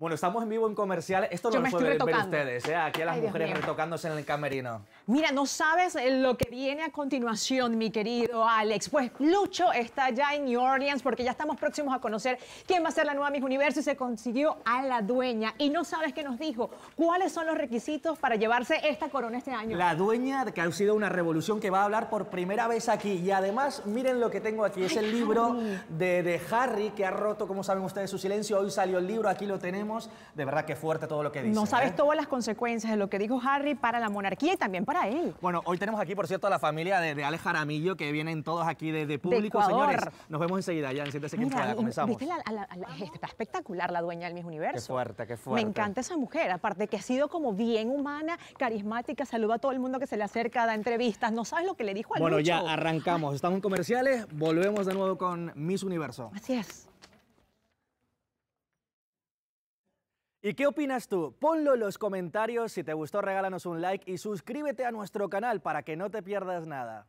Bueno, estamos en vivo en comercial. Esto no lo pueden ver ustedes, ¿eh? aquí a las mujeres retocándose en el camerino. Mira, no sabes eh, lo que viene a continuación, mi querido Alex. Pues Lucho está ya en New Orleans porque ya estamos próximos a conocer quién va a ser la nueva Miss Universo y se consiguió a la dueña. Y no sabes qué nos dijo. ¿Cuáles son los requisitos para llevarse esta corona este año? La dueña que ha sido una revolución que va a hablar por primera vez aquí. Y además, miren lo que tengo aquí. es el libro de Harry que ha roto, como saben ustedes, su silencio. Hoy salió el libro, aquí lo tenemos de verdad que fuerte todo lo que dice. No sabes ¿eh? todas las consecuencias de lo que dijo Harry para la monarquía y también para él. Bueno, hoy tenemos aquí, por cierto, a la familia de, de Jaramillo, que vienen todos aquí desde de público. Señores, nos vemos enseguida, ya en 7 comenzamos. ¿viste está espectacular la dueña del Miss Universo. Qué fuerte, qué fuerte. Me encanta esa mujer, aparte que ha sido como bien humana, carismática, saluda a todo el mundo que se le acerca, da entrevistas, no sabes lo que le dijo al Bueno, ya arrancamos, estamos en comerciales, volvemos de nuevo con Miss Universo. Así es. ¿Y qué opinas tú? Ponlo en los comentarios, si te gustó regálanos un like y suscríbete a nuestro canal para que no te pierdas nada.